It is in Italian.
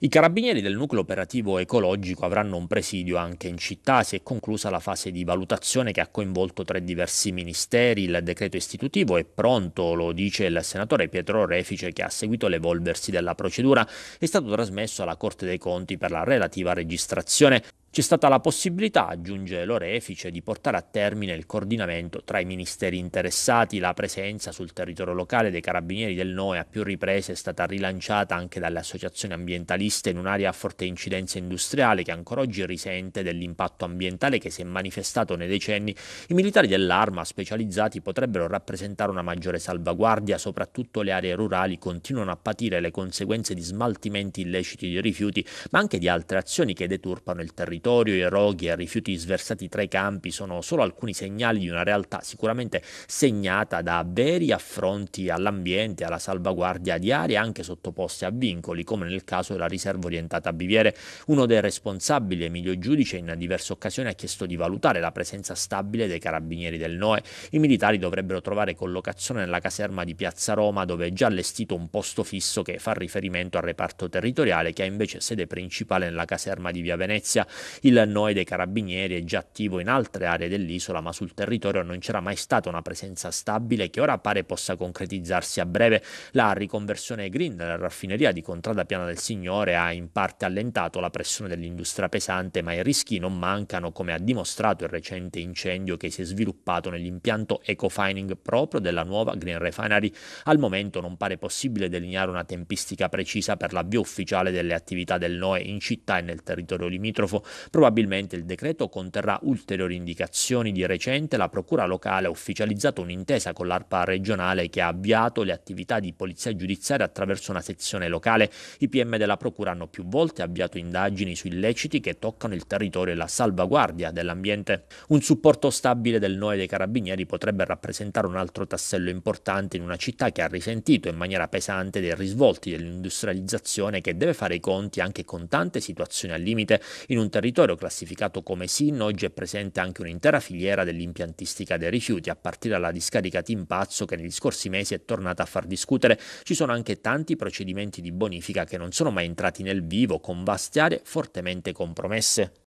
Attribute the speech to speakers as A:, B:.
A: I carabinieri del nucleo operativo ecologico avranno un presidio anche in città. Si è conclusa la fase di valutazione che ha coinvolto tre diversi ministeri. Il decreto istitutivo è pronto, lo dice il senatore Pietro Refice che ha seguito l'evolversi della procedura. È stato trasmesso alla Corte dei Conti per la relativa registrazione. C'è stata la possibilità, aggiunge l'orefice, di portare a termine il coordinamento tra i ministeri interessati, la presenza sul territorio locale dei carabinieri del NOE a più riprese è stata rilanciata anche dalle associazioni ambientaliste in un'area a forte incidenza industriale che ancora oggi risente dell'impatto ambientale che si è manifestato nei decenni. I militari dell'arma specializzati potrebbero rappresentare una maggiore salvaguardia, soprattutto le aree rurali continuano a patire le conseguenze di smaltimenti illeciti di rifiuti, ma anche di altre azioni che deturpano il territorio territorio, i roghi e rifiuti sversati tra i campi sono solo alcuni segnali di una realtà sicuramente segnata da veri affronti all'ambiente, alla salvaguardia di aree anche sottoposte a vincoli, come nel caso della riserva orientata a Biviere. Uno dei responsabili, Emilio Giudice, in diverse occasioni ha chiesto di valutare la presenza stabile dei carabinieri del NOE. I militari dovrebbero trovare collocazione nella caserma di Piazza Roma, dove è già allestito un posto fisso che fa riferimento al reparto territoriale che ha invece sede principale nella caserma di Via Venezia. Il NOE dei Carabinieri è già attivo in altre aree dell'isola, ma sul territorio non c'era mai stata una presenza stabile che ora pare possa concretizzarsi a breve. La riconversione green della raffineria di Contrada Piana del Signore ha in parte allentato la pressione dell'industria pesante, ma i rischi non mancano, come ha dimostrato il recente incendio che si è sviluppato nell'impianto ecofining proprio della nuova Green Refinery. Al momento non pare possibile delineare una tempistica precisa per l'avvio ufficiale delle attività del NOE in città e nel territorio limitrofo. Probabilmente il decreto conterrà ulteriori indicazioni. Di recente la Procura locale ha ufficializzato un'intesa con l'ARPA regionale che ha avviato le attività di polizia giudiziaria attraverso una sezione locale. I PM della Procura hanno più volte avviato indagini su illeciti che toccano il territorio e la salvaguardia dell'ambiente. Un supporto stabile del NOE dei Carabinieri potrebbe rappresentare un altro tassello importante in una città che ha risentito in maniera pesante dei risvolti dell'industrializzazione che deve fare i conti anche con tante situazioni al limite in un territorio territorio classificato come SIN oggi è presente anche un'intera filiera dell'impiantistica dei rifiuti, a partire dalla discarica Timpazzo che negli scorsi mesi è tornata a far discutere. Ci sono anche tanti procedimenti di bonifica che non sono mai entrati nel vivo, con vaste aree fortemente compromesse.